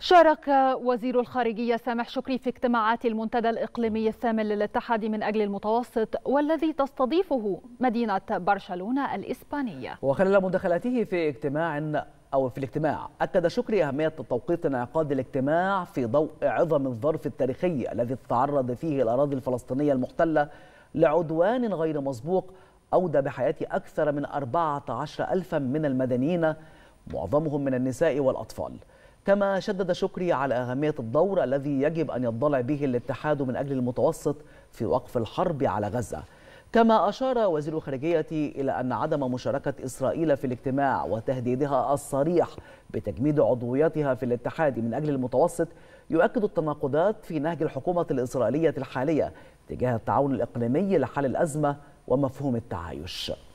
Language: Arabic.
شارك وزير الخارجية سامح شكري في اجتماعات المنتدى الإقليمي الثامن للاتحاد من أجل المتوسط والذي تستضيفه مدينة برشلونة الإسبانية وخلال مداخلته في اجتماع أو في الاجتماع أكد شكري أهمية توقيت انعقاد الاجتماع في ضوء عظم الظرف التاريخي الذي تعرض فيه الأراضي الفلسطينية المحتلة لعدوان غير مسبوق أودى بحياة أكثر من 14 ألفا من المدنيين معظمهم من النساء والأطفال كما شدد شكري على أهمية الدور الذي يجب أن يضلع به الاتحاد من أجل المتوسط في وقف الحرب على غزة كما أشار وزير الخارجية إلى أن عدم مشاركة إسرائيل في الاجتماع وتهديدها الصريح بتجميد عضويتها في الاتحاد من أجل المتوسط يؤكد التناقضات في نهج الحكومة الإسرائيلية الحالية تجاه التعاون الإقليمي لحل الأزمة ومفهوم التعايش